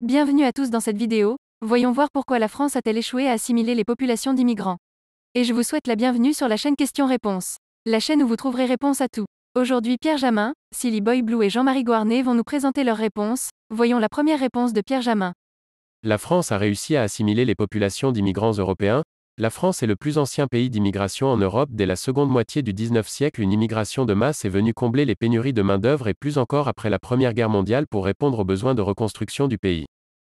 Bienvenue à tous dans cette vidéo, voyons voir pourquoi la France a-t-elle échoué à assimiler les populations d'immigrants. Et je vous souhaite la bienvenue sur la chaîne Questions-Réponses, la chaîne où vous trouverez réponse à tout. Aujourd'hui Pierre Jamin, Silly Boy Blue et Jean-Marie Guarnet vont nous présenter leurs réponses, voyons la première réponse de Pierre Jamin. La France a réussi à assimiler les populations d'immigrants européens, la France est le plus ancien pays d'immigration en Europe dès la seconde moitié du 19e siècle. Une immigration de masse est venue combler les pénuries de main-d'œuvre et plus encore après la Première Guerre mondiale pour répondre aux besoins de reconstruction du pays.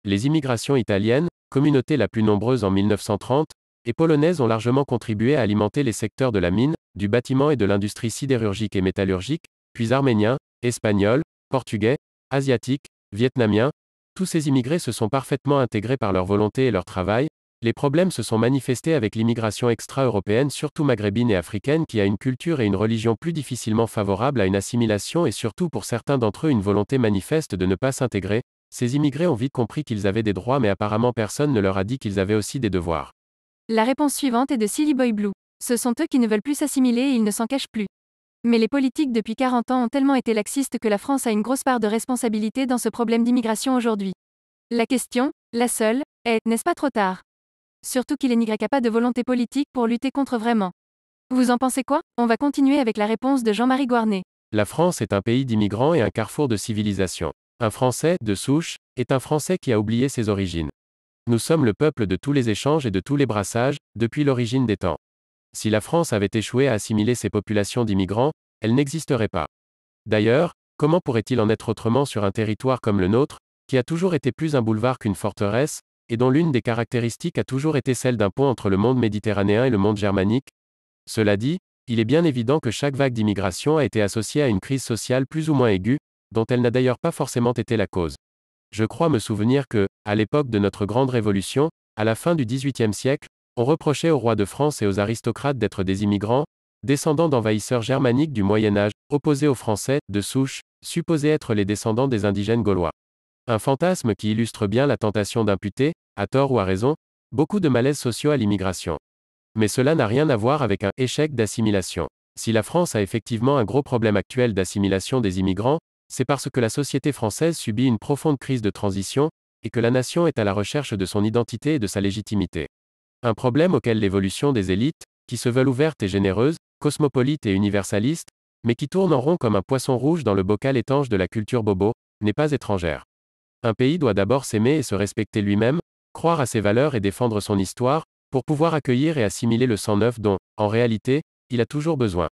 Les immigrations italiennes, communauté la plus nombreuse en 1930, et polonaises ont largement contribué à alimenter les secteurs de la mine, du bâtiment et de l'industrie sidérurgique et métallurgique, puis arméniens, espagnols, portugais, asiatiques, vietnamiens. Tous ces immigrés se sont parfaitement intégrés par leur volonté et leur travail, les problèmes se sont manifestés avec l'immigration extra-européenne surtout maghrébine et africaine qui a une culture et une religion plus difficilement favorables à une assimilation et surtout pour certains d'entre eux une volonté manifeste de ne pas s'intégrer, ces immigrés ont vite compris qu'ils avaient des droits mais apparemment personne ne leur a dit qu'ils avaient aussi des devoirs. La réponse suivante est de Silly Boy Blue. Ce sont eux qui ne veulent plus s'assimiler et ils ne s'en cachent plus. Mais les politiques depuis 40 ans ont tellement été laxistes que la France a une grosse part de responsabilité dans ce problème d'immigration aujourd'hui. La question, la seule, est, n'est-ce pas trop tard surtout qu'il n'y a pas de volonté politique pour lutter contre vraiment. Vous en pensez quoi On va continuer avec la réponse de Jean-Marie Guarnet. La France est un pays d'immigrants et un carrefour de civilisation. Un Français, de souche, est un Français qui a oublié ses origines. Nous sommes le peuple de tous les échanges et de tous les brassages, depuis l'origine des temps. Si la France avait échoué à assimiler ses populations d'immigrants, elle n'existerait pas. D'ailleurs, comment pourrait-il en être autrement sur un territoire comme le nôtre, qui a toujours été plus un boulevard qu'une forteresse, et dont l'une des caractéristiques a toujours été celle d'un pont entre le monde méditerranéen et le monde germanique. Cela dit, il est bien évident que chaque vague d'immigration a été associée à une crise sociale plus ou moins aiguë, dont elle n'a d'ailleurs pas forcément été la cause. Je crois me souvenir que, à l'époque de notre grande révolution, à la fin du XVIIIe siècle, on reprochait aux rois de France et aux aristocrates d'être des immigrants, descendants d'envahisseurs germaniques du Moyen Âge, opposés aux Français, de souche, supposés être les descendants des indigènes gaulois. Un fantasme qui illustre bien la tentation d'imputer, à tort ou à raison, beaucoup de malaises sociaux à l'immigration. Mais cela n'a rien à voir avec un échec d'assimilation. Si la France a effectivement un gros problème actuel d'assimilation des immigrants, c'est parce que la société française subit une profonde crise de transition, et que la nation est à la recherche de son identité et de sa légitimité. Un problème auquel l'évolution des élites, qui se veulent ouvertes et généreuses, cosmopolites et universalistes, mais qui tournent en rond comme un poisson rouge dans le bocal étanche de la culture bobo, n'est pas étrangère. Un pays doit d'abord s'aimer et se respecter lui-même, croire à ses valeurs et défendre son histoire, pour pouvoir accueillir et assimiler le sang neuf dont, en réalité, il a toujours besoin.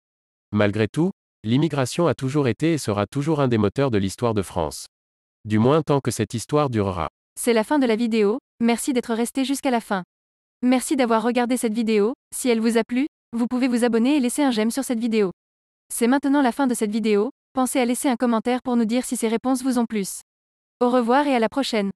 Malgré tout, l'immigration a toujours été et sera toujours un des moteurs de l'histoire de France. Du moins tant que cette histoire durera. C'est la fin de la vidéo, merci d'être resté jusqu'à la fin. Merci d'avoir regardé cette vidéo, si elle vous a plu, vous pouvez vous abonner et laisser un j'aime sur cette vidéo. C'est maintenant la fin de cette vidéo, pensez à laisser un commentaire pour nous dire si ces réponses vous ont plus. Au revoir et à la prochaine.